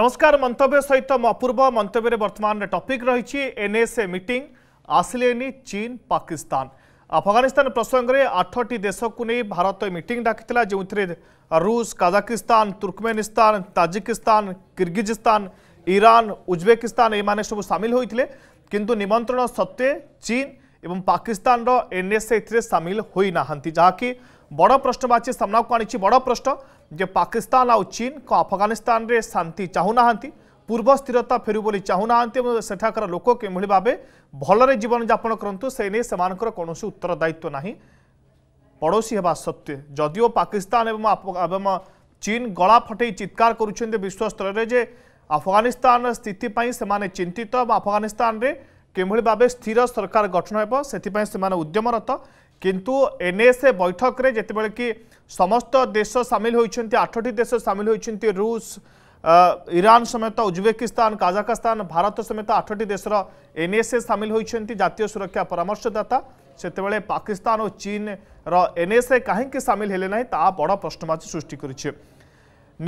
नमस्कार मंत्य सहित मूर्व मंत्य बर्तमान टॉपिक रही एनएसए मीट आस चीन पाकिस्तान अफगानिस्तान प्रसंग में आठटी देश को नहीं भारत मीट डाकि जो रूस Kazakhstan Turkmenistan Tajikistan Kyrgyzstan Iran Uzbekistan ये सब सामिल होते किंतु निमंत्रण सत्वे चीन एवं पाकिस्तान एनएसए इतने सामिल होना जहाँकि बड़ प्रश्नवाची सामना को आड़ प्रश्न ଯେ ପାକିସ୍ତାନ ଆଉ ଚୀନ୍ କ'ଣ ଆଫଗାନିସ୍ତାନରେ ଶାନ୍ତି ଚାହୁଁନାହାନ୍ତି ପୂର୍ବ ସ୍ଥିରତା ଫେରୁ ବୋଲି ଚାହୁଁନାହାନ୍ତି ଏବଂ ସେଠାକାର ଲୋକ କିଭଳି ଭାବେ ଭଲରେ ଜୀବନଯାପନ କରନ୍ତୁ ସେ ନେଇ ସେମାନଙ୍କର କୌଣସି ଉତ୍ତରଦାୟିତ୍ୱ ନାହିଁ ପଡ଼ୋଶୀ ହେବା ସତ୍ତ୍ୱେ ଯଦିଓ ପାକିସ୍ତାନ ଏବଂ ଏବଂ ଚୀନ୍ ଗଳା ଫଟେଇ ଚିତ୍କାର କରୁଛନ୍ତି ବିଶ୍ୱସ୍ତରରେ ଯେ ଆଫଗାନିସ୍ତାନର ସ୍ଥିତି ପାଇଁ ସେମାନେ ଚିନ୍ତିତ ଏବଂ ଆଫଗାନିସ୍ତାନରେ କିଭଳି ଭାବେ ସ୍ଥିର ସରକାର ଗଠନ ହେବ ସେଥିପାଇଁ ସେମାନେ ଉଦ୍ୟମରତ କିନ୍ତୁ ଏନ୍ଏସ୍ଏ ବୈଠକରେ ଯେତେବେଳେ କି ସମସ୍ତ ଦେଶ ସାମିଲ ହୋଇଛନ୍ତି ଆଠଟି ଦେଶ ସାମିଲ ହୋଇଛନ୍ତି ରୁଷ ଇରାନ ସମେତ ଉଜବେକିସ୍ତାନ କାଜାକସ୍ତାନ ଭାରତ ସମେତ ଆଠଟି ଦେଶର ଏନ୍ଏସ୍ଏ ସାମିଲ ହୋଇଛନ୍ତି ଜାତୀୟ ସୁରକ୍ଷା ପରାମର୍ଶଦାତା ସେତେବେଳେ ପାକିସ୍ତାନ ଓ ଚୀନର ଏନ୍ଏସ୍ଏ କାହିଁକି ସାମିଲ ହେଲେ ନାହିଁ ତାହା ବଡ଼ ପ୍ରଶ୍ନବାଚୀ ସୃଷ୍ଟି କରିଛି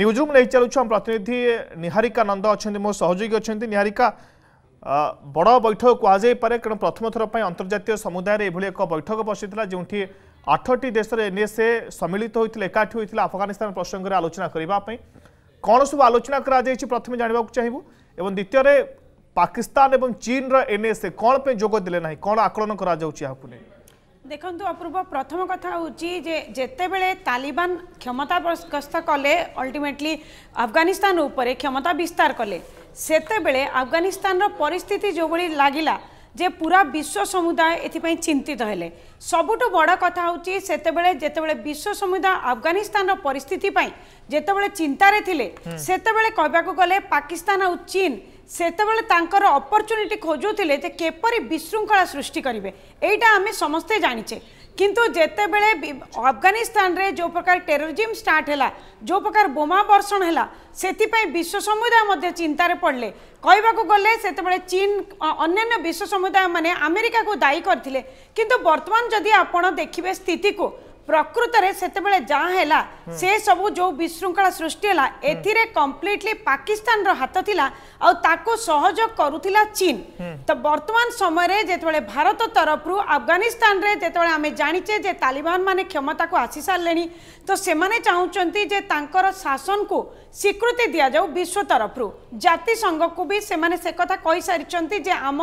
ନ୍ୟୁଜରୁମ୍ ନେଇ ଚାଲୁଛୁ ଆମ ପ୍ରତିନିଧି ନିହାରିକା ନନ୍ଦ ଅଛନ୍ତି ମୋ ସହଯୋଗୀ ଅଛନ୍ତି ନିହାରିକା ବଡ଼ ବୈଠକ କୁହାଯାଇପାରେ କାରଣ ପ୍ରଥମ ଥର ପାଇଁ ଅନ୍ତର୍ଜାତୀୟ ସମୁଦାୟରେ ଏଭଳି ଏକ ବୈଠକ ବସିଥିଲା ଯେଉଁଠି আঠটি দেশের এনএসএ সম্মিলিত হয়েছিল একাঠি হয়েছিল আফগানিস্তান প্রসঙ্গে আলোচনা করা কোণ সব আলোচনা করা যাই প্রথমে জাঁয়া চাহিবু এবং দ্বিতীয় পাকিস্তান এবং চীন এনএসএ কোণ যোগ দিলে না কোণ আকলন করা যাচ্ছে এখন ଦେଖନ୍ତୁ ଅପୂର୍ବ ପ୍ରଥମ କଥା ହେଉଛି ଯେ ଯେତେବେଳେ ତାଲିବାନ କ୍ଷମତା ଗ୍ରସ୍ତ କଲେ ଅଲ୍ଟିମେଟଲି ଆଫଗାନିସ୍ତାନ ଉପରେ କ୍ଷମତା ବିସ୍ତାର କଲେ ସେତେବେଳେ ଆଫଗାନିସ୍ତାନର ପରିସ୍ଥିତି ଯେଉଁଭଳି ଲାଗିଲା যে পুরা বিশ্ব সমুদায় এথিপাই চিন্তিত হলে সবুঠ বড় কথা হচ্ছে সেতবে যেতবে বিশ্ব সমুদায় আফগানিস্তানর পরিস্থিতি পাই যেতবে চিন্তারে থিলে সেতবে কহবাকু গলে পাকিস্তান আ চীন সেতবে তাঁকর অপরচুনিটি খোঁজুলে যে কেপরি বিশৃঙ্খলা সৃষ্টি করবে এইটা আমি সমস্তে জাঁচে किंतु जेतेबेले अफगानिस्तान रे जो प्रकार टेरोरिजम स्टार्ट है जो प्रकार बोमा बर्षण है विश्व समुदाय चिंतार पड़े कह गले से चीन अन्न्य विश्व समुदाय मैंने आमेरिका को दायी करते कि बर्तमान जदि आप देखिए स्थित को প্রকৃতরে সেতবে যা হল সে সবু যে বিশৃঙ্খলা সৃষ্টি হল এথিরে কমপ্লিটলি পাকিস্তানর হাত লা আকু সহযোগ করুলা চীন তো বর্তমান সময়ে যেতবে ভারত তরফর আফগানিস্তানরে যেতবে আমি জাঁচে যে তালিবান মানে ক্ষমতা আসি সারে তো সে চাহুমান যে তাঁর শাসনকু स्वीकृति दि जाऊ विश्व तरफ रु जाति संघ को भी से माने से कथा कहि जे हम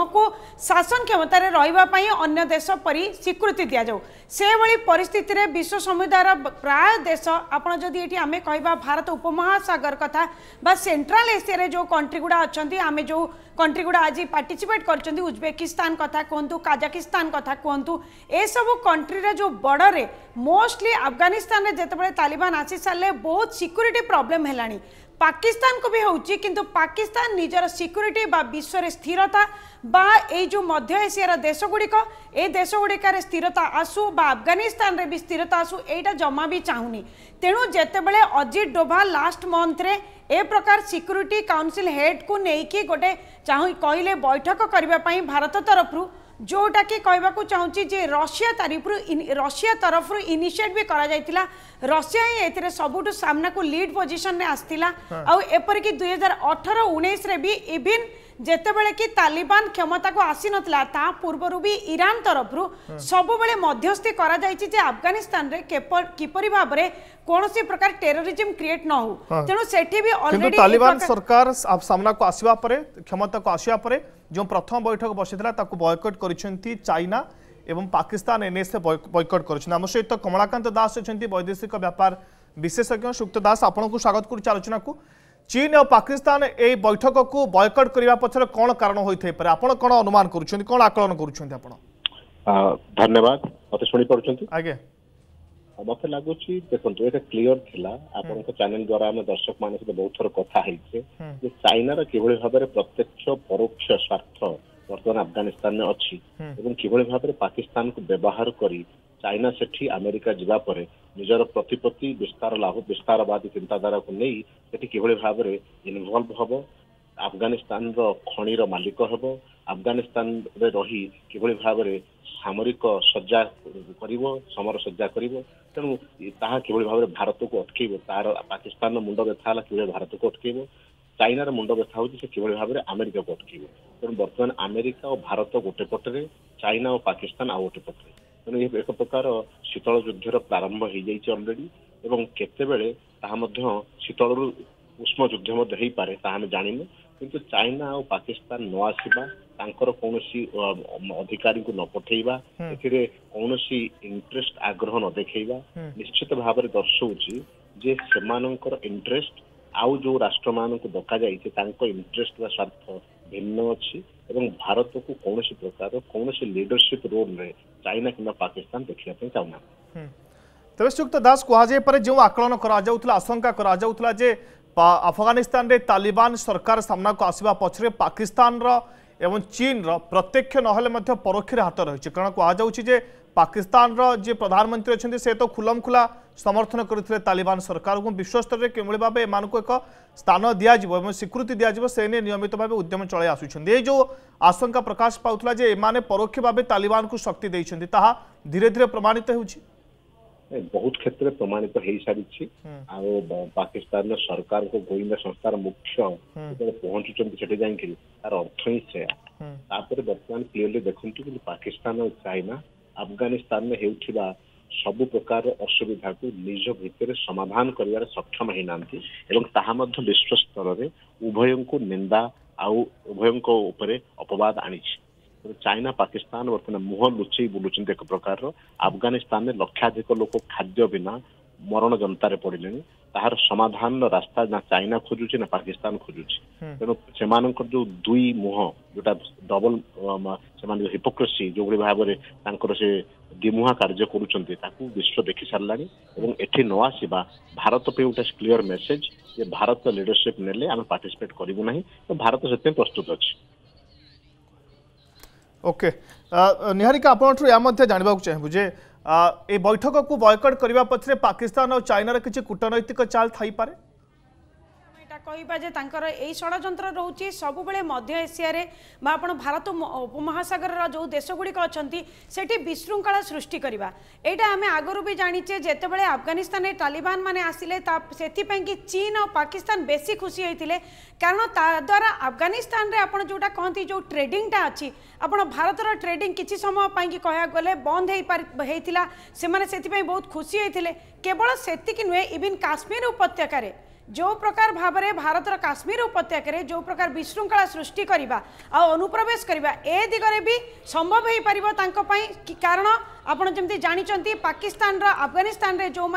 शासन क्षमता रे रहबा पई अन्य देश पर स्वीकृति दि जाऊ से वली परिस्थिति रे विश्व समुदाय प्राय देश आपण जदि एटी हमें कहबा भारत उपमहासागर कथा बा सेंट्रल एशिया जो कंट्री गुडा अछंती हमें जो कंट्री गुड़ा आज पार्टिसिपेट कर उज्बेकिस्तान कथा कहतु काजाकिस्तान कथा कहतु एसबू कंट्री जो बॉर्डर मोस्टली अफगानिस्तान जितेबाला तालिबान आसी सारे बहुत सिक्यूरीटी प्रोब्लेम है पाकिस्तान को भी हो पाकिस्तान निजर सिक्यूरीटी विश्व स्थिरता बा ये जो मध्य एशियार देश गुड़िक ए देश गुड़िकार स्थिरता आसू बा अफगानिस्तान रे भी स्थिरता आसू एटा जमा भी चाहूनी तेणु जितेबले अजित डोभाल लास्ट मन्थ्रे ए प्रकार सिक्यूरीटी काउनसिल हेड को लेकिन गोटे चाह कहले बैठक करने भारत तरफ जोटा कि कहवाक चाहूँगी रशिया तारीफ रशिया तरफ इनिशिएट भी करा जाइतिला रशिया ही ए सबुठ सामना को लीड पोजिशन रे आसला आउ एपरिक दुई हजार अठर उन्नीस भी इभिन ଯେତେବେଳେ କି ତାଲିବାନ କ୍ଷମତାକୁ ଆସିନଥିଲା ତା ପୂର୍ବରୁ ବି ଇରାନ ତରଫରୁ ସବୁବେଳେ ମଧ୍ୟସ୍ଥି କରାଯାଇଛି ଯେ ଆଫଗାନିସ୍ତାନରେ କିପରି ଭାବରେ କୌଣସି ପ୍ରକାର ଟେରୋରିଜିମ କ୍ରିଏଟ୍ ନ ହଉ ତେଣୁ ସେଠି ବି ଅଲରେଡି ତାଲିବାନ ସରକାର ସାମ୍ନାକୁ ଆସିବା ପରେ କ୍ଷମତାକୁ ଆସିବା ପରେ ଯେଉଁ ପ୍ରଥମ ବୈଠକ ବସିଥିଲା ତାକୁ ବୟକଟ କରିଛନ୍ତି ଚାଇନା ଏବଂ ପାକିସ୍ତାନ ଏନ୍ଏସ୍ଏ ବୟକଟ କରିଛନ୍ତି ଆମ ସହିତ କମଳାକାନ୍ତ ଦାସ ଅଛନ୍ତି ବୈଦେଶିକ ବ୍ୟାପାର ବିଶେଷଜ୍ଞ ସୁକ୍ତ ଦାସ ଆପଣଙ୍କୁ ସ୍ୱାଗତ କରୁଛି ଆଲୋଚନାକୁ চীন ও পাকিস্তান এই বৈঠককু বয়কট করা পছরে কোণ কারণ হয়ে পারে আপনার কোণ অনুমান করছেন কোণ আকলন করছেন আপনার ধন্যবাদ মতো শুনেপারছেন আজ্ঞা মতো লাগুছি দেখুন এটা ক্লিয়ার লা আপনার চ্যানেল দ্বারা আমি দর্শক মান সহ বহু থর কথা হয়েছে যে চাইনার কিভাবে ভাবে প্রত্যক্ষ পরোক্ষ স্বার্থ বর্তমান আফগানিস্তানে অছি এবং কিভাবে ভাবে পাকিস্তানকে ব্যবহার করি চাইনা সেটি আমেরিকা যা পরে ନିଜର ପ୍ରତିପତ୍ତି ବିସ୍ତାର ଲାଭ ବିସ୍ତାରବାଦୀ ଚିନ୍ତାଧାରାକୁ ନେଇ ସେଠି କିଭଳି ଭାବରେ ଇନଭଲ୍ଭ ହେବ ଆଫଗାନିସ୍ତାନର ଖଣିର ମାଲିକ ହେବ ଆଫଗାନିସ୍ତାନରେ ରହି କିଭଳି ଭାବରେ ସାମରିକ ସଜ୍ଜା କରିବ ସମର ସଜ୍ଜା କରିବ ତେଣୁ ତାହା କିଭଳି ଭାବରେ ଭାରତକୁ ଅଟକେଇବ ତାର ପାକିସ୍ତାନର ମୁଣ୍ଡ ବ୍ୟଥା ହେଲା କିଭଳି ଭାରତକୁ ଅଟକେଇବ ଚାଇନାର ମୁଣ୍ଡ ବ୍ୟଥା ହେଉଛି ସେ କିଭଳି ଭାବରେ ଆମେରିକାକୁ ଅଟକେଇବ ତେଣୁ ବର୍ତ୍ତମାନ ଆମେରିକା ଓ ଭାରତ ଗୋଟେ ପଟରେ ଚାଇନା ଓ ପାକିସ୍ତାନ ଆଉ ଗୋଟେ ପଟରେ ତେଣୁ ଏକ ପ୍ରକାର ଶୀତଳ ଯୁଦ୍ଧର ପ୍ରାରମ୍ଭ ହେଇଯାଇଛି ଅଲରେଡି ଏବଂ କେତେବେଳେ ତାହା ମଧ୍ୟ ଶୀତଳରୁ ଉଷ୍ମ ଯୁଦ୍ଧ ମଧ୍ୟ ହେଇପାରେ ତାହା ଆମେ ଜାଣିନୁ କିନ୍ତୁ ଚାଇନା ଆଉ ପାକିସ୍ତାନ ନ ଆସିବା ତାଙ୍କର କୌଣସି ଅଧିକାରୀଙ୍କୁ ନ ପଠେଇବା ଏଥିରେ କୌଣସି ଇଣ୍ଟରେଷ୍ଟ ଆଗ୍ରହ ନ ଦେଖେଇବା ନିଶ୍ଚିତ ଭାବରେ ଦର୍ଶଉଛି ଯେ ସେମାନଙ୍କର ଇଣ୍ଟରେଷ୍ଟ ଆଉ ଯୋଉ ରାଷ୍ଟ୍ରମାନଙ୍କୁ ଡକାଯାଇଛି ତାଙ୍କ ଇଣ୍ଟରେଷ୍ଟ ବା ସ୍ୱାର୍ଥ ଭିନ୍ନ ଅଛି ଏବଂ ଭାରତକୁ କୌଣସି ପ୍ରକାର କୌଣସି ଲିଡରସିପ ରୋଲରେ চাইনাৰ আৰু পাকিস্তান দেখিতে চাওনা তৱে সুক্তদাস কোৱাজে পৰে যো আক্কলন কৰা যাওতলা আসংকা কৰা যাওতলা যে আফগানিস্তানৰ Taliban চৰকাৰৰ সন্মুখত আসিবা পিছৰে পাকিস্তানৰ আৰু চীনৰ প্ৰত্যক্ষ নহলে মধ্য পৰোক্ষৰ হাতত ৰৈছে কাৰণ কো আ যাওচি যে পাকিস্তানৰ যে প্ৰধানমন্ত্ৰী আছে তেওঁ তো খোলামখোলা समर्थन करते तालिबान सरकार को विश्वस्तर के भाव में एक स्थान दिजिव स्वीकृति दिजिव से नहीं नियमित भाव उद्यम चल आसो आशंका प्रकाश पाला जमने परोक्ष भाव तालिबान को शक्ति धीरे धीरे प्रमाणित हो बहुत क्षेत्र में प्रमाणित हो सारी पाकिस्तान सरकार को गोईंदा संस्थार मुख्य पहुंचुचे जा अर्थ ही से बर्तमान क्लीयरली देखु पाकिस्तान चाइना अफगानिस्तान में होता ସବୁ ପ୍ରକାର ଅସୁବିଧାକୁ ନିଜ ଭିତରେ ସମାଧାନ କରିବାରେ ସକ୍ଷମ ହେଇନାହାନ୍ତି ଏବଂ ତାହା ମଧ୍ୟ ବିଶ୍ୱ ସ୍ତରରେ ଉଭୟଙ୍କୁ ନିନ୍ଦା ଆଉ ଉଭୟଙ୍କ ଉପରେ ଅପବାଦ ଆଣିଛି ଚାଇନା ପାକିସ୍ତାନ ବର୍ତ୍ତମାନ ମୁହଁ ଲୁଚେଇ ବୁଲୁଛନ୍ତି ଏକ ପ୍ରକାରର ଆଫଗାନିସ୍ତାନରେ ଲକ୍ଷାଧିକ ଲୋକ ଖାଦ୍ୟ ବିନା ମରଣ ଜନତାରେ ପଡିଲେଣି ତାହାର ସମାଧାନର ରାସ୍ତା ନା ଚାଇନା ଖୋଜୁଛି ନା ପାକିସ୍ତାନ ଖୋଜୁଛି ତେଣୁ ସେମାନଙ୍କର ଯୋଉ ଦୁଇ ମୁହଁ ଯୋଉଟା ଡବଲ ସେମାନେ ହିପୋକ୍ରେସି ଯୋଉଭଳି ଭାବରେ ତାଙ୍କର ସେ ଦିମୁହାଁ କାର୍ଯ୍ୟ କରୁଛନ୍ତି ତାକୁ ବିଶ୍ୱ ଦେଖି ସାରିଲାଣି ଏବଂ ଏଠି ନ ଆସିବା ଭାରତ ପାଇଁ ଗୋଟେ କ୍ଲିଅର ମେସେଜ ଯେ ଭାରତ ଲିଡରସିପ୍ ନେଲେ ଆମେ ପାର୍ଟିସିପେଟ୍ କରିବୁ ନାହିଁ ତ ଭାରତ ସେଥିପାଇଁ ପ୍ରସ୍ତୁତ ଅଛି ଓକେ ନିହାରିକା ଆପଣଙ୍କଠୁ ଏହା ମଧ୍ୟ ଜାଣିବାକୁ ଚାହିଁବୁ ଯେ ଏ ବୈଠକକୁ ବୟକଟ୍ କରିବା ପଛରେ ପାକିସ୍ତାନ ଆଉ ଚାଇନାର କିଛି କୂଟନୈତିକ ଚାଲ୍ ଥାଇପାରେ কহা যে তাঁর এই ষড়যন্ত্র রয়েছে সবুলে মধ্য এসিয়ারে বা আপনার ভারত উপমহাসাগরের যে দেশগুড়ি অনেক সেটি বিশৃঙ্খলা সৃষ্টি করা এইটা আমি আগর বি জাঁচে যেতবে আফগানিস্তানে তালিবান মানে আসলে তা সেপাই কি চীন ও পাকিস্তান বেশি খুশি হয়েছিল কারণ তাদ্বারা আফগানিস্তানে আপনার যেটা কহতি যে ট্রেডিংটা আছে আপনার ভারতর ট্রেডিং কিছু সময় পাই কহা গেলে বন্ধ হয়ে সে বহু খুশি হয়েছিল কেবল সেতিকি নুহে ইভিন কাশ্মীর উপত্যকার ଯେଉଁ ପ୍ରକାର ଭାବରେ ଭାରତର କାଶ୍ମୀର ଉପତ୍ୟକାରେ ଯେଉଁ ପ୍ରକାର ବିଶୃଙ୍ଖଳା ସୃଷ୍ଟି କରିବା ଆଉ ଅନୁପ୍ରବେଶ କରିବା ଏ ଦିଗରେ ବି ସମ୍ଭବ ହେଇପାରିବ ତାଙ୍କ ପାଇଁ କାରଣ আপনার যেমন জাঁচান পাকিস্তান আফগানিস্তান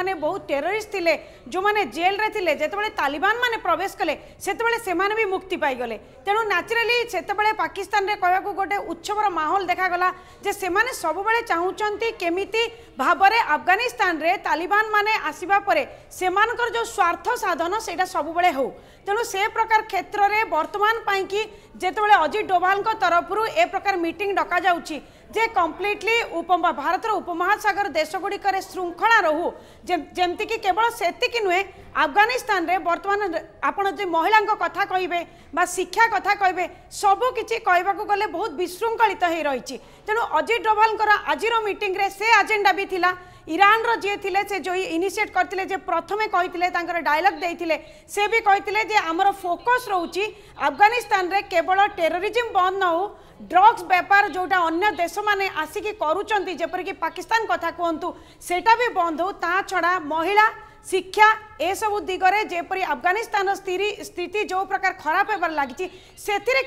যে বহু টেরোরিস্ট লে যে জেলরে লে যেতবে তালিবান মানে প্রবেশ কলে সেতবে সে মুক্তি পাইগলে তেমন ন্যাচুরালি সেতবে পাকিস্তানের কহবাকে গোটে উৎসবর মাহল দেখা গলা যে সে সবুলে চাহুমান কেমিতি ভাবে আফগানিস্তানের তালিবান মানে আসবা পরে সে যে স্বার্থ সাধন সেইটা সবুলে হোক ତେଣୁ ସେ ପ୍ରକାର କ୍ଷେତ୍ରରେ ବର୍ତ୍ତମାନ ପାଇଁକି ଯେତେବେଳେ ଅଜିତ ଡୋଭାଲଙ୍କ ତରଫରୁ ଏ ପ୍ରକାର ମିଟିଂ ଡକାଯାଉଛି ଯେ କମ୍ପ୍ଲିଟଲି ଉପମା ଭାରତର ଉପମହାସାଗର ଦେଶଗୁଡ଼ିକରେ ଶୃଙ୍ଖଳା ରହୁ ଯେମିତିକି କେବଳ ସେତିକି ନୁହେଁ ଆଫଗାନିସ୍ତାନରେ ବର୍ତ୍ତମାନ ଆପଣ ଯଦି ମହିଳାଙ୍କ କଥା କହିବେ ବା ଶିକ୍ଷା କଥା କହିବେ ସବୁ କିଛି କହିବାକୁ ଗଲେ ବହୁତ ବିଶୃଙ୍ଖଳିତ ହୋଇ ରହିଛି ତେଣୁ ଅଜିତ ଡୋଭାଲଙ୍କର ଆଜିର ମିଟିଂରେ ସେ ଆଜେଣ୍ଡା ବି ଥିଲା ईरान रे थे से जो इनिसीएट करते प्रथम कही डायलग देते से भी कही आमर फोकस रोच आफगानिस्तान में केवल टेररीजिम बंद न हो ड्रग्स व्यापार जोटा अगर देश मैंने आसिकी करपरिक पाकिस्तान कथा कहतु से बंद हो छड़ा महिला शिक्षा ए सब दिगरे जेपर आफगानिस्तान स्थिति स्थिति जो प्रकार खराब होबार लगी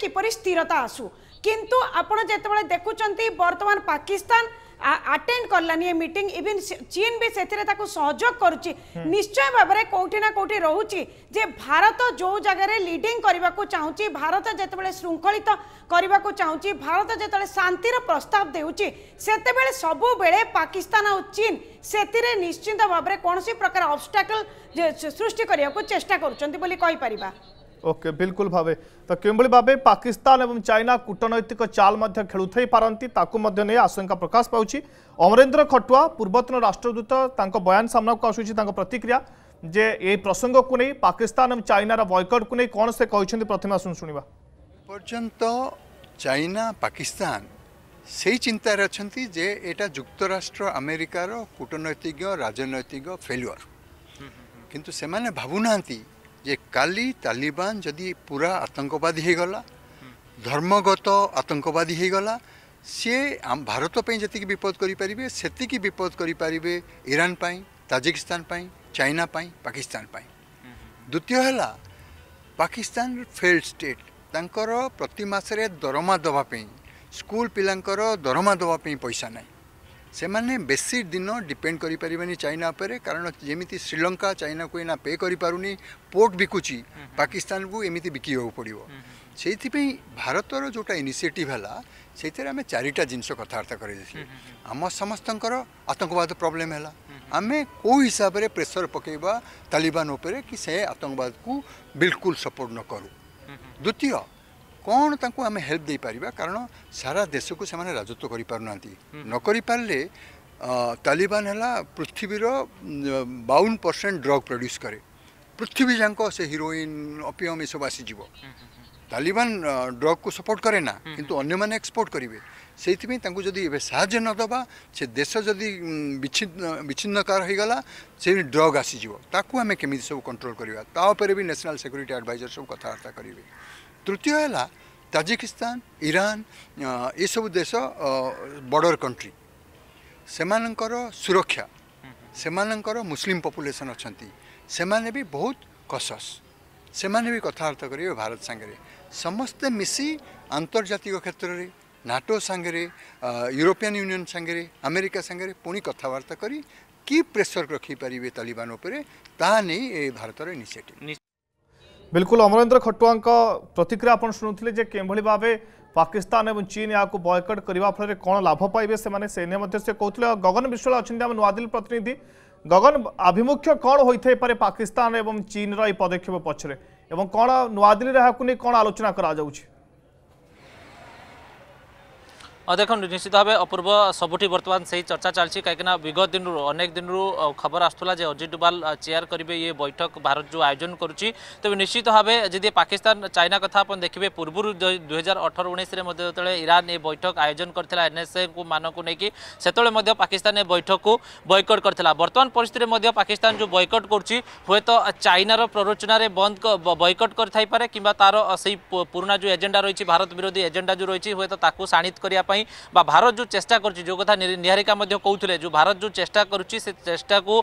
किपर स्थिरता आसू किंतु आपत जो देखुं बर्तमान पाकिस्तान ଆଟେଣ୍ଡ କଲାନି ଏ ମିଟିଂ ଇଭିନ୍ ଚୀନ୍ ବି ସେଥିରେ ତାକୁ ସହଯୋଗ କରୁଛି ନିଶ୍ଚୟ ଭାବରେ କେଉଁଠି ନା କେଉଁଠି ରହୁଛି ଯେ ଭାରତ ଯେଉଁ ଜାଗାରେ ଲିଡିଂ କରିବାକୁ ଚାହୁଁଛି ଭାରତ ଯେତେବେଳେ ଶୃଙ୍ଖଳିତ କରିବାକୁ ଚାହୁଁଛି ଭାରତ ଯେତେବେଳେ ଶାନ୍ତିର ପ୍ରସ୍ତାବ ଦେଉଛି ସେତେବେଳେ ସବୁବେଳେ ପାକିସ୍ତାନ ଆଉ ଚୀନ୍ ସେଥିରେ ନିଶ୍ଚିନ୍ତ ଭାବରେ କୌଣସି ପ୍ରକାର ଅବଷ୍ଟାକଲ୍ ସୃଷ୍ଟି କରିବାକୁ ଚେଷ୍ଟା କରୁଛନ୍ତି ବୋଲି କହିପାରିବା ওকে বিলকুল ভাবে তো কিভাবে ভাবে পাকিস্তান এবং চাইনা কূটনৈতিক চাল মধ্যে খেলুথাই পারন্তি তাকু মধ্যে নিয়ে আশঙ্কা প্রকাশ পাউছি অমরেন্দ্র খটুয়া পূর্বতন রাষ্ট্রদূত তাঙ্ক বয়ান সামনাকু আসুছি তাঙ্ক প্রতিক্রিয়া যে এই প্রসঙ্গকু নেই পাকিস্তান এবং চাইনার বয়কটকু নেই কোণ সে কিন্তু প্রথমে আসুন শুনিবা পর্যন্ত চাইনা পাকিস্তান সেই চিন্তায় অনেক যে এটা যুক্তরাষ্ট্র আমেরিকার কূটনৈতিক রাজনৈতিক ফেলুয়ার কিন্তু সেমানে ভাবুনাহান্তি যে কালি তালিবান যদি পুরা ଆତଙ୍କବାଦୀ ହେଇଗଲା ଧର୍ମଗତ ଆତଙ୍କବାଦୀ ହେଇଗଲା ସିଏ ଭାରତ ପାଇଁ ଯେତିକି ବିପଦ କରିପାରିବେ ସେତିକି ବିପଦ କରିପାରିବେ ଇରାନ ପାଇଁ ତାଜିକିସ୍ତାନ ପାଇଁ ଚାଇନା ପାଇଁ ପାକିସ୍ତାନ ପାଇଁ ଦ୍ୱିତୀୟ ହେଲା ପାକିସ୍ତାନ ଫେଲ୍ଡ ଷ୍ଟେଟ୍ ତାଙ୍କର ପ୍ରତି ମାସରେ ଦରମା ଦେବା ପାଇଁ ସ୍କୁଲ ପିଲାଙ୍କର ଦରମା ଦେବା ପାଇଁ ପଇସା ନାହିଁ ସେମାନେ ବେଶୀ ଦିନ ଡିପେଣ୍ଡ କରିପାରିବେନି ଚାଇନା ଉପରେ କାରଣ ଯେମିତି ଶ୍ରୀଲଙ୍କା ଚାଇନାକୁ ଏଇନା ପେ କରିପାରୁନି ପୋର୍ଟ ବିକୁଛି ପାକିସ୍ତାନକୁ ଏମିତି ବିକିବାକୁ ପଡ଼ିବ ସେଇଥିପାଇଁ ଭାରତର ଯେଉଁଟା ଇନିସିଏଟିଭ୍ ହେଲା ସେଇଥିରେ ଆମେ ଚାରିଟା ଜିନିଷ କଥାବାର୍ତ୍ତା କରିଦେଇଥିଲୁ ଆମ ସମସ୍ତଙ୍କର ଆତଙ୍କବାଦ ପ୍ରୋବ୍ଲେମ୍ ହେଲା ଆମେ କେଉଁ ହିସାବରେ ପ୍ରେସର ପକାଇବା ତାଲିବାନ ଉପରେ କି ସେ ଆତଙ୍କବାଦକୁ ବିଲକୁଲ ସପୋର୍ଟ ନ କରୁ ଦ୍ୱିତୀୟ କ'ଣ ତାଙ୍କୁ ଆମେ ହେଲ୍ପ ଦେଇପାରିବା କାରଣ ସାରା ଦେଶକୁ ସେମାନେ ରାଜତ୍ୱ କରିପାରୁନାହାନ୍ତି ନ କରିପାରିଲେ ତାଲିବାନ ହେଲା ପୃଥିବୀର ବାଉନ ପରସେଣ୍ଟ ଡ୍ରଗ୍ ପ୍ରଡ୍ୟୁସ୍ କରେ ପୃଥିବୀ ଯାଙ୍କ ସେ ହିରୋଇନ୍ ଅପିୟମ୍ ଏସବୁ ଆସିଯିବ ତାଲିବାନ ଡ୍ରଗ୍କୁ ସପୋର୍ଟ କରେ ନା କିନ୍ତୁ ଅନ୍ୟମାନେ ଏକ୍ସପୋର୍ଟ କରିବେ ସେଇଥିପାଇଁ ତାଙ୍କୁ ଯଦି ଏବେ ସାହାଯ୍ୟ ନଦେବା ସେ ଦେଶ ଯଦି ବିଚ୍ଛିନ୍ନ ବିଚ୍ଛିନ୍ନକାର ହୋଇଗଲା ସେ ଡ୍ରଗ୍ ଆସିଯିବ ତାକୁ ଆମେ କେମିତି ସବୁ କଣ୍ଟ୍ରୋଲ୍ କରିବା ତା ଉପରେ ବି ନ୍ୟାସନାଲ୍ ସେକ୍ୟୁରିଟି ଆଡ଼ଭାଇଜର୍ ସବୁ କଥାବାର୍ତ୍ତା କରିବେ ତୃତୀୟ ହେଲା ତାଜିକିସ୍ତାନ ଇରାନ ଏସବୁ ଦେଶ ବର୍ଡ଼ର କଣ୍ଟ୍ରି ସେମାନଙ୍କର ସୁରକ୍ଷା ସେମାନଙ୍କର ମୁସଲିମ୍ ପପୁଲେସନ୍ ଅଛନ୍ତି ସେମାନେ ବି ବହୁତ କସସ୍ ସେମାନେ ବି କଥାବାର୍ତ୍ତା କରିବେ ଭାରତ ସାଙ୍ଗରେ ସମସ୍ତେ ମିଶି ଆନ୍ତର୍ଜାତିକ କ୍ଷେତ୍ରରେ ନାଟୋ ସାଙ୍ଗରେ ୟୁରୋପିଆନ୍ ୟୁନିଅନ୍ ସାଙ୍ଗରେ ଆମେରିକା ସାଙ୍ଗରେ ପୁଣି କଥାବାର୍ତ୍ତା କରି କି ପ୍ରେସର୍ ରଖିପାରିବେ ତାଲିବାନ ଉପରେ ତାହା ନେଇ ଏ ଭାରତର ଇନିସିଏଟିଭ୍ बिल्कुल अमरेन्द्र खटुआ प्रतिक्रिया आप शुणुते किभली भाव पाकिस्तान और चीन यहाँ बयकट करने फल कौन लाभ पाइबे से कहते गगन विश्वाल अच्छा आम प्रतिनिधि गगन आभिमुख्य कौन होते पारे पाकिस्तान और चीन रदक्षेप पदक्षेप पछरे कौन नुआदिल कौन आलोचना करा দেখুন নিশ্চিত ভাবে অপূর্ব সবুটি বর্তমান সেই চর্চা চলছে কিনা বিগত দিন অনেক দিন খবর আসুলা যে অজিত ডোভাল চেয়ার করবে ইয়ে বৈঠক ভারত যে আয়োজন করছে তবে নিশ্চিত ভাবে যদি পাকিস্তান চাইনা কথা আপনার দেখবে পূর্ব দুই হাজার অঠর উনিশে যেতবে ইরান এই বৈঠক আয়োজন করে এনএসএ মানুষ নেই সেতবে পাকিস্তান এ বৈঠক বয়কট করে বর্তমান পরিস্থিতি পাকিস্তান যে বয়কট করছে হয়তো চাইনার প্ররোচনার বন্ধ বয়কট করে থাইপরে কিংবা তার সেই পুরোনা যে এজেন্ডা রয়েছে ভারত বিরোধী এজেন্ডা যে রয়েছে হয়তো তাকে সাণিত করা ପାଇଁ ବା ଭାରତ ଯେଉଁ ଚେଷ୍ଟା କରୁଛି ଯେଉଁ କଥା ନିହାରିକା ମଧ୍ୟ କହୁଥିଲେ ଯେଉଁ ଭାରତ ଯେଉଁ ଚେଷ୍ଟା କରୁଛି ସେ ଚେଷ୍ଟାକୁ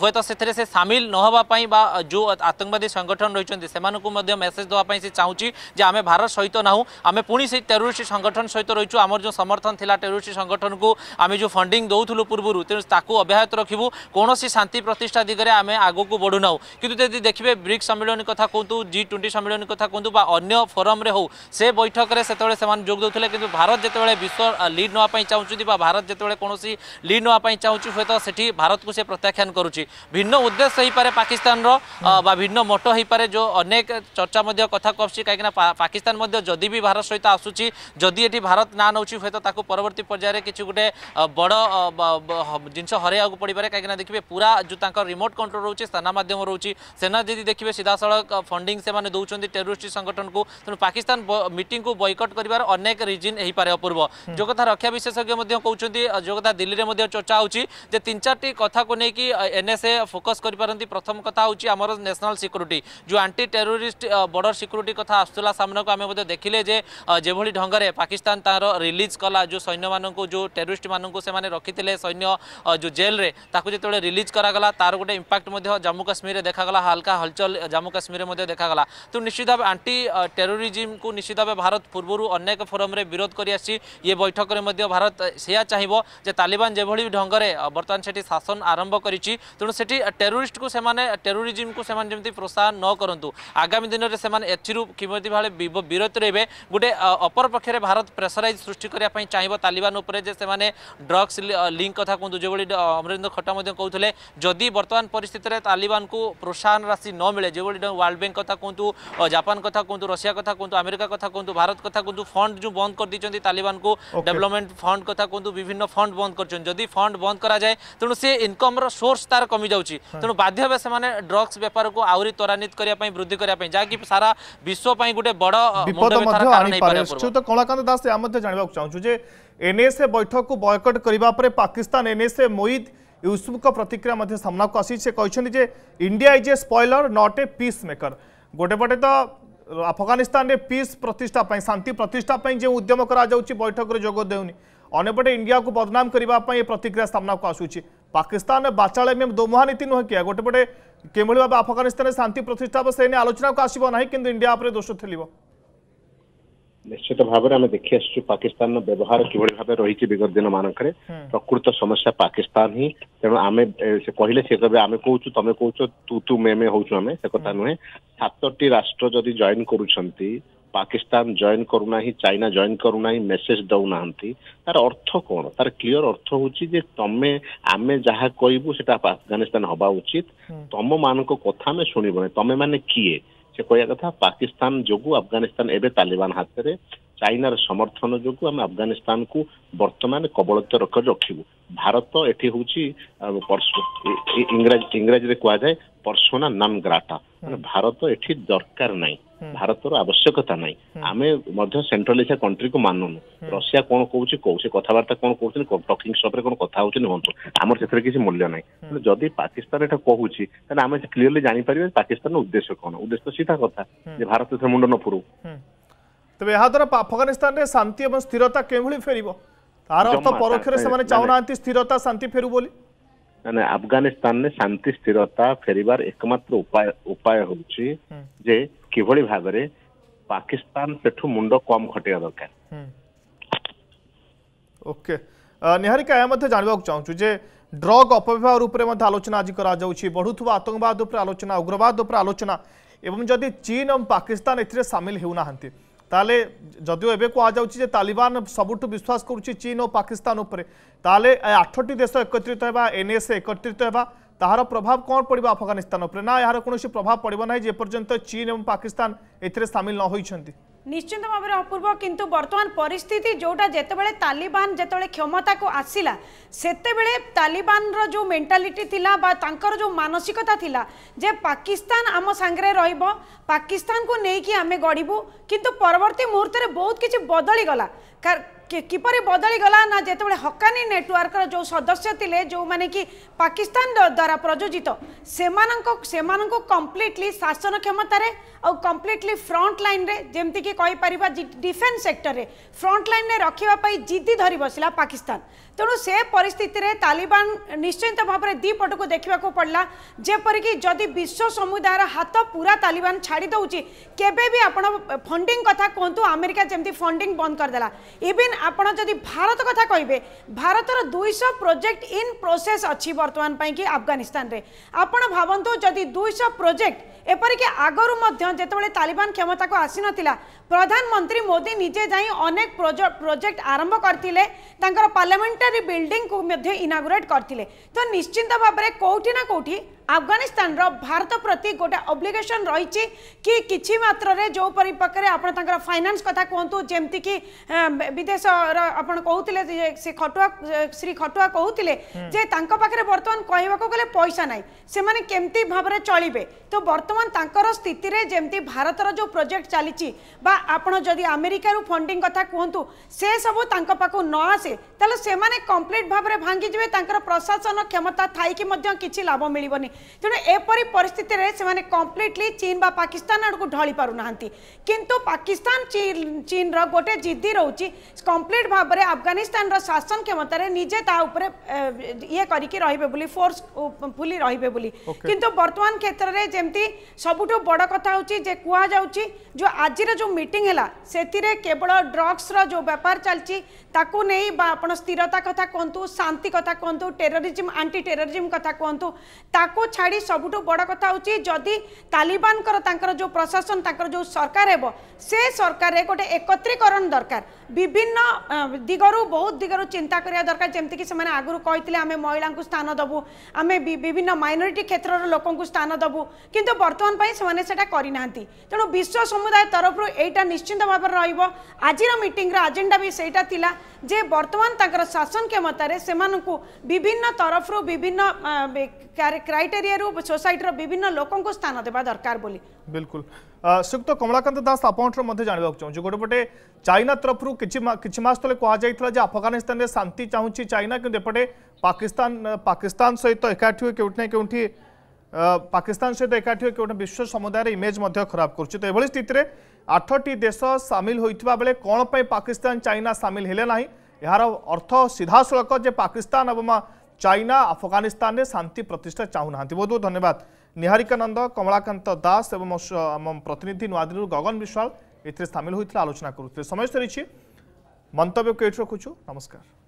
ହୁଏତ ସେଥିରେ ସେ ସାମିଲ ନହେବା ପାଇଁ ବା ଯେଉଁ ଆତଙ୍କବାଦୀ ସଂଗଠନ ରହିଛନ୍ତି ସେମାନଙ୍କୁ ମଧ୍ୟ ମେସେଜ ଦେବା ପାଇଁ ସେ ଚାହୁଁଛି ଯେ ଆମେ ଭାରତ ସହିତ ନାହୁଁ ଆମେ ପୁଣି ସେଇ ଟେରୋରିଷ୍ଟ ସଂଗଠନ ସହିତ ରହିଛୁ ଆମର ଯେଉଁ ସମର୍ଥନ ଥିଲା ଟେରୋରିଷ୍ଟ ସଂଗଠନକୁ ଆମେ ଯେଉଁ ଫଣ୍ଡିଂ ଦେଉଥିଲୁ ପୂର୍ବରୁ ତେଣୁ ତାକୁ ଅବ୍ୟାହତ ରଖିବୁ କୌଣସି ଶାନ୍ତି ପ୍ରତିଷ୍ଠା ଦିଗରେ ଆମେ ଆଗକୁ ବଢ଼ୁନାହୁଁ କିନ୍ତୁ ଯଦି ଦେଖିବେ ବ୍ରିକ୍ସ ସମ୍ମିଳନୀ କଥା କୁହନ୍ତୁ ଜି ଟ୍ୱେଣ୍ଟି ସମ୍ମିଳନୀ କଥା କୁହନ୍ତୁ ବା ଅନ୍ୟ ଫୋରମରେ ହେଉ ସେ ବୈଠକରେ ସେତେବେଳେ ସେମାନେ ଯୋଗ ଦେଉଥିଲେ କିନ୍ତୁ ଭାରତ ଯେତେବେଳେ লিড নেওয়া চাহুଛନ୍ତି বা ଭାରତ ଯେତେବେଳେ କୌଣସି ଲିଡ୍ ନେବା ପାଇଁ ଚାହୁଁଛି ହୁଏତ ସେଠି ଭାରତକୁ ସେ ପ୍ରତ୍ୟାଖ୍ୟାନ କରୁଛି ଭିନ୍ନ ଉଦ୍ଦେଶ୍ୟ ହେଇପାରେ ପାକିସ୍ତାନର ବା ଭିନ୍ନ ମୋଟ ହେଇପାରେ ଯେଉଁ ଅନେକ ଚର୍ଚ୍ଚା ମଧ୍ୟ କଥା କହୁଛି କାହିଁକିନା ପାକିସ୍ତାନ ମଧ୍ୟ ଯଦି ବି ଭାରତ ସହିତ ଆସୁଛି ଯଦି ଏଠି ଭାରତ ନାଁ ନେଉଛି ହୁଏତ ତାକୁ ପରବର୍ତ୍ତୀ ପର୍ଯ୍ୟାୟରେ କିଛି ଗୋଟେ ବଡ଼ ଜିନିଷ ହରାଇବାକୁ ପଡ଼ିପାରେ କାହିଁକିନା ଦେଖିବେ ପୁରା ଯେଉଁ ତାଙ୍କର ରିମୋଟ୍ କଣ୍ଟ୍ରୋଲ୍ ରହୁଛି ସେନା ମାଧ୍ୟମ ରହୁଛି ସେନା ଯଦି ଦେଖିବେ ସିଧାସଳଖ ଫଣ୍ଡିଂ ସେମାନେ ଦେଉଛନ୍ତି ଟେରୋରିଷ୍ଟ ସଂଗଠନକୁ ତେଣୁ ପାକିସ୍ତାନ ମିଟିଂକୁ ବୟକଟ୍ କରିବାର ଅନେକ ରିଜିନ୍ ହେଇପାରେ ଅପୂର୍ବ जो कथा रक्षा विशेषज्ञ कहते जो कथा दिल्ली में चर्चा होती तीन चार कथा को लेकिन एनएसए फोकस करपारती प्रथम कथा हूँ आम ন্যাশনাল সিকুরিটি যে আন্টি টেরোরিষ্ট বর্ডর সিকুরিটি কথা আসুলা সামনে আমি দেখলে যে যেভাবে ঢঙ্গে পাকিস্তান তার রিলিজ কলা যে সৈন্য মানুষ যে টেরোরিষ্ট মানুষ সে রক্ষি সৈন্য যে জেলরে তাকে যেত রিলিজ করাগলা তার গোটে ইম্পাক্ট জম্মু কাশ্মীরে দেখাগলা হালকা হলচল জম্মু কাশ্মীরে দেখাগলা তো নিশ্চিত ভাবে আন্টি টেরোরিজম কু নিশ্চিত ভাবে ভারত পূর্ব অনেক ফোরমে বিরোধ করে আসছে ଏ ବୈଠକରେ ମଧ୍ୟ ଭାରତ ସେୟା ଚାହିଁବ ଯେ ତାଲିବାନ ଯେଭଳି ଢଙ୍ଗରେ ବର୍ତ୍ତମାନ ସେଠି ଶାସନ ଆରମ୍ଭ କରିଛି ତେଣୁ ସେଠି ଟେରୋରିଷ୍ଟକୁ ସେମାନେ ଟେରୋରିଜିମ୍କୁ ସେମାନେ ଯେମିତି ପ୍ରୋତ୍ସାହନ ନ କରନ୍ତୁ ଆଗାମୀ ଦିନରେ ସେମାନେ ଏଥିରୁ କେମିତି ଭାବେ ବିରତ ରହିବେ ଗୋଟେ ଅପରପକ୍ଷରେ ଭାରତ ପ୍ରେସରାଇଜ୍ ସୃଷ୍ଟି କରିବା ପାଇଁ ଚାହିଁବ ତାଲିବାନ ଉପରେ ଯେ ସେମାନେ ଡ୍ରଗ୍ସ লিঙ্ক কথা কুহতু যেভাবে অমরেন্দ্র খট্টা কৌলে যদি বর্তমান পরিস্থিতিতে তালিবানকু প্রোৎসাহন রাশি ন মিলে যেভাবে ওয়ার্ল্ড ব্যাঙ্ক কথা কুহতু জাপান কথা কুহতু রশিয়া কথা কুহতু আমেরিকা কথা কুহতু ভারত কথা কুহতু ফন্ড যে বন্ধ করে দিয়েছেন তালিবানকু ডেভেলপমেন্ট ফন্ড কথা কিন্তু বিভিন্ন ফন্ড বন্ধ করছেন যদি ফন্ড বন্ধ করা যায় তেমন সে ইনকমর সোর্স তার কমি যাচ্ছে তেমন বাধ্য হবে সে ড্রগ্স ব্যাপারক আহ ত্বরান্বিত করা বৃদ্ধি করা যা কি সারা বিশ্ব গোটে বড় কলাকান্ত দাস জাঁয়া চাহুছু যে এনএসএ বৈঠক বয়কট করা পাকিস্তান এনএসএ মোইদ ইউসুফ প্রতিক্রিয়া সামনাকু আসি সে যে India is a spoiler not a peace maker গোটে পটে তো अफगानिस्तान में पीस प्रतिष्ठा शांति प्रतिष्ठा जो उद्यम कर बैठक में जोग दे अनेपटे इंडिया को बदनाम करने प्रतिक्रिया सामना को आसूँ पाकिस्तान बाचा में दोमुहा नीति नुह किया गोटेपटे किभ भाव शांति प्रतिष्ठा से आलोचना को आसबना कि इंडिया दोष खेल ନିଶ୍ଚିତ ଭାବରେ ଆମେ ଦେଖି ଆସିଛୁ ପାକିସ୍ତାନର ବ୍ୟବହାର କିଭଳି ଭାବେ ରହିଛି ବିଗତ ଦିନ ମାନଙ୍କରେ ପ୍ରକୃତ ସମସ୍ୟା ପାକିସ୍ତାନ ହିଁ ତେଣୁ ଆମେ ସେ କହିଲେ ସେ କହିବେ ଆମେ କହୁଛୁ ତମେ କହୁଛ ତୁ ତୁ ମେ ମେ ହଉଛୁ ଆମେ ସେ କଥା ନୁହେଁ ସାତଟି ରାଷ୍ଟ୍ର ଯଦି ଜଏନ୍ କରୁଛନ୍ତି ପାକିସ୍ତାନ ଜଏନ୍ କରୁନାହିଁ ଚାଇନା ଜଏନ୍ କରୁନାହିଁ ମେସେଜ ଦଉନାହାନ୍ତି ତାର ଅର୍ଥ କ'ଣ ତାର କ୍ଲିଅର ଅର୍ଥ ହେଉଛି ଯେ ତମେ ଆମେ ଯାହା କହିବୁ ସେଟା ଆଫଗାନିସ୍ତାନ ହବା ଉଚିତ ତମମାନଙ୍କ କଥା ଆମେ ଶୁଣିବୁନି ତମେମାନେ କିଏ ସେ କହିବା କଥା ପାକିସ୍ତାନ ଯୋଗୁଁ ଆଫଗାନିସ୍ତାନ ଏବେ ତାଲିବାନ ହାତରେ ଚାଇନାର ସମର୍ଥନ ଯୋଗୁଁ ଆମେ ଆଫଗାନିସ୍ତାନକୁ ବର୍ତ୍ତମାନ କବଳିତ ରଖିବୁ ଭାରତ ଏଠି ହଉଛି ଇଂରାଜୀରେ କୁହାଯାଏ ପର୍ସୋନା ନନ୍ ଗ୍ରାଟା ମାନେ ଭାରତ ଏଠି ଦରକାର ନାହିଁ ଭାରତର ଆବଶ୍ୟକତା ନାହିଁ ଆମେ ମଧ୍ୟ ସେଣ୍ଟ୍ରାଲ ଏସିଆ କଣ୍ଟ୍ରିକୁ ମାନୁନୁ ରଷିଆ କଣ କହୁଛି କହୁ ସେ କଥାବାର୍ତ୍ତା କଣ କରୁଛନ୍ତି ଟକିଂ ସପରେ କଣ କଥା ହଉଛି ନିଅନ୍ତୁ ଆମର ସେଥିରେ କିଛି ମୂଲ୍ୟ ନାହିଁ ଯଦି ପାକିସ୍ତାନ ଏଟା କହୁଛି ତାହେଲେ ଆମେ କ୍ଲିୟରଲି ଜାଣିପାରିବା ପାକିସ୍ତାନର ଉଦ୍ଦେଶ୍ୟ କଣ ଉଦ୍ଦେଶ୍ୟ ସିଧା କଥା ଯେ ଭାରତ ଏଥିରେ ମୁଣ୍ଡ ନ ପୁରୁ ତେବେ ଏହାଦ୍ୱାରା ଆଫଗାନିସ୍ତାନରେ ଶାନ୍ତି ଏବଂ ସ୍ଥିରତା କେଉଁଭଳି ଫେରିବ ତାର ଅର୍ଥ ପରୋକ୍ଷରେ ସେମାନେ ଚାହୁଁନାହାନ୍ତି ସ୍ଥିରତା ଶାନ୍ତି ଫେରୁ ବୋଲି ମାନେ ଆଫଗାନିସ୍ତାନରେ ଶାନ୍ତି ସ୍ଥିରତା ଫେରିବାର ଏକମାତ୍ର ଉପାୟ ଉପାୟ ହେଉଛି ଯେ କିଭଳି ଭାବରେ ପାକିସ୍ତାନ ସେଠୁ ମୁଣ୍ଡ କମ ଖଟେଇବା ଦରକାର ଓକେ ନିହାରିକା ଏହା ମଧ୍ୟ ଜାଣିବାକୁ ଚାହୁଁଛୁ ଯେ ড্রগ অপব্যবহার উপরে মধ্যে আলোচনা আজ করা যাচ্ছে বড়ুয়া আতঙ্কবাদ উপরে আলোচনা উগ্রবাদ উপরে আলোচনা এবং যদি চীন এবং পাকিস্তান এতে সামিল হেউ না তাহলে যদিও এবে কুযাচ্ছে যে তালিবান সবুঠু বিশ্বাস করছে চীন ও পাকিস্তান উপরে তাহলে আঠটি দেশ একত্রিত হওয়া এনএসএ একত্রিত হওয়া তাহার প্রভাব কম পড়বে আফগানিস্তান উপরে না এর কোণী প্রভাব পড়ব না যে পর্যন্ত চীন এবং পাকিস্তান এতে সামিল ন হয়েছেন নিশ্চিন্ত ভাবে অপূর্ব কিন্তু বর্তমান পরিস্থিতি যেটা যেতবে তালিবান যেতবে ক্ষমতা কু আসিলা সেতবে তালিবানর যে মেন্টালিটি লা বা তাঁর যে মানসিকতা লা যে পাকিস্তান আম রহব পাকিস্তান কু নেই আমি গড়বু কিন্তু পরবর্তী মুহূর্তে বহু কিছু বদলি গলা କିପରି ବଦଳିଗଲା ନା ଯେତେବେଳେ ହକାନି ନେଟୱାର୍କର ଯେଉଁ ସଦସ୍ୟ ଥିଲେ ଯେଉଁମାନେ କି ପାକିସ୍ତାନ ଦ୍ୱାରା ପ୍ରଯୋଜିତ ସେମାନଙ୍କ ସେମାନଙ୍କୁ କମ୍ପ୍ଲିଟଲି ଶାସନ କ୍ଷମତାରେ ଆଉ କମ୍ପ୍ଲିଟଲି ଫ୍ରଣ୍ଟ ଲାଇନ୍ରେ ଯେମିତିକି କହିପାରିବା ଡିଫେନ୍ସ ସେକ୍ଟରରେ ଫ୍ରଣ୍ଟ ଲାଇନ୍ରେ ରଖିବା ପାଇଁ ଜିଦ୍ଦି ଧରି ବସିଲା ପାକିସ୍ତାନ ତେଣୁ ସେ ପରିସ୍ଥିତିରେ ତାଲିବାନ ନିଶ୍ଚିତ ଭାବରେ ଦୁଇ ପଟକୁ ଦେଖିବାକୁ ପଡ଼ିଲା ଯେପରିକି ଯଦି ବିଶ୍ୱ ସମୁଦାୟର ହାତ ପୁରା ତାଲିବାନ ଛାଡ଼ି ଦେଉଛି କେବେ ବି ଆପଣ ଫଣ୍ଡିଂ କଥା କୁହନ୍ତୁ ଆମେରିକା ଯେମିତି ଫଣ୍ଡିଂ ବନ୍ଦ କରିଦେଲା ଇଭିନ୍ আপনার যদি ভারত কথা কহবে ভারতের দুইশ প্রোজেক্ট ইন প্রোসেস অর্তমান পাই আফগানিস্তানের আপনার ভাবতু যদি দুইশ প্রোজেক্ট এপরিকি আগরু মধ্য যেতবে তালিবান ক্ষমতাকে আসি নথিলা প্রধানমন্ত্রী মোদি নিজে যাই অনেক প্রোজেক্ট আরম্ভ করলে তাঁর পার্লামেন্টারি বিল্ডিং কু ইনাগুরেট করলে তো নিশ্চিন্ত ভাবে কোটি না কোটি আফগানিস্তানর ভারত প্রতি গোটে অব্লিগেসন রয়েছে কি কিছু মাত্রায় যে পরিপ্রেক্ষে আপনার তাঁর ফাইনান্স কথা কুহতু যেমতি কি বিদেশর আপনার কুলে সে খটুয়া শ্রী খটুয়া কুলে যে তাঁর পাখে বর্তমান কহবাক গেলে পয়সা নাই সে কেমতি ভাবে চলবে তো বর্তমান बर्तमान स्थित जमी भारत जो प्रोजेक्ट चली आपड़ी आमेरिकार फंडिंग कथा कहतु से सबू तक न आसे तेल से कम्प्लीट भाव में भांगी जाए प्रशासन क्षमता थी कि लाभ मिली तेनाली परिस्थित से कम्प्लीटली चीन बा पाकिस्तान आड़ को ढली पार ना कि पाकिस्तान चीन रोटे जिदी रोच कम्प्लीट भाव में आफगानिस्तान शासन क्षमत निजे ये फोर्स फुली रे कि बर्तमान क्षेत्र में जमी ସବୁଠୁ ବଡ଼ କଥା ହେଉଛି ଯେ କୁହାଯାଉଛି ଯେଉଁ ଆଜିର ଯେଉଁ ମିଟିଂ ହେଲା ସେଥିରେ କେବଳ ଡ୍ରଗ୍ସର ଯେଉଁ ବେପାର ଚାଲିଛି ତାକୁ ନେଇ ବା ଆପଣ ସ୍ଥିରତା କଥା କୁହନ୍ତୁ ଶାନ୍ତି କଥା କୁହନ୍ତୁ ଟେରୋରିଜିମ୍ ଆଣ୍ଟି ଟେରୋରିଜିମ୍ କଥା କୁହନ୍ତୁ ତାକୁ ଛାଡ଼ି ସବୁଠୁ ବଡ଼ କଥା ହେଉଛି ଯଦି ତାଲିବାନଙ୍କର ତାଙ୍କର ଯେଉଁ ପ୍ରଶାସନ ତାଙ୍କର ଯେଉଁ ସରକାର ହେବ ସେ ସରକାରରେ ଗୋଟେ ଏକତ୍ରୀକରଣ ଦରକାର ବିଭିନ୍ନ ଦିଗରୁ ବହୁତ ଦିଗରୁ ଚିନ୍ତା କରିବା ଦରକାର ଯେମିତିକି ସେମାନେ ଆଗରୁ କହିଥିଲେ ଆମେ ମହିଳାଙ୍କୁ ସ୍ଥାନ ଦେବୁ ଆମେ ବିଭିନ୍ନ ମାଇନୋରିଟି କ୍ଷେତ୍ରର ଲୋକଙ୍କୁ ସ୍ଥାନ ଦେବୁ କିନ୍ତୁ বর্তমান পাই সেমানে সেটা করি নাহান্তি তেণু বিশ্ব সমুদায় তরফরু এইটা নিশ্চিন্ত ভাবে রহব আজির মিটিংর আজেন্ডা বি সেইটা লা যে বর্তমান তাঁর শাসন ক্ষমতার সে বিভিন্ন তরফরু বিভিন্ন ক্রাইটেরিয়ারু সোসাইটির বিভিন্ন লোকଙ୍କୁ স্থান দেওয়া দরকার বলে বিলকুল শ্রীযুক্ত কমলাকান্ত দাস আপনার মধ্যে জাঁয়া চাহুছি গোটে পটে চাইনা তরফর কিছু মাস তলে কুহযাই যে আফগানিস্তানের শান্তি চাহুছি চাইনা কিন্তু এপটে পাকিস্তান পাকিস্তান সহ একাঠি কেউটি না কেউটি ପାକିସ୍ତାନ ସହିତ ଏକାଠି ହୋଇକି ଗୋଟେ ବିଶ୍ୱ ସମୁଦାୟର ଇମେଜ୍ ମଧ୍ୟ ଖରାପ କରୁଛି ତ ଏଭଳି ସ୍ଥିତିରେ ଆଠଟି ଦେଶ ସାମିଲ ହୋଇଥିବା ବେଳେ କ'ଣ ପାଇଁ ପାକିସ୍ତାନ ଚାଇନା ସାମିଲ ହେଲେ ନାହିଁ ଏହାର ଅର୍ଥ ସିଧାସଳଖ ଯେ ପାକିସ୍ତାନ ଏବଂ ଚାଇନା ଆଫଗାନିସ୍ତାନରେ ଶାନ୍ତି ପ୍ରତିଷ୍ଠା ଚାହୁଁନାହାନ୍ତି ବହୁତ ବହୁତ ଧନ୍ୟବାଦ ନିହାରିକା ନନ୍ଦ କମଳାକାନ୍ତ ଦାସ ଏବଂ ଆମ ପ୍ରତିନିଧି ନୂଆଦିଲ୍ଲୀରୁ ଗଗନ ବିଶ୍ୱାଳ ଏଥିରେ ସାମିଲ ହୋଇଥିଲେ ଆଲୋଚନା କରୁଥିଲେ ସମୟ ସରିଛି ମନ୍ତବ୍ୟକୁ ଏଇଠି ରଖୁଛୁ ନମସ୍କାର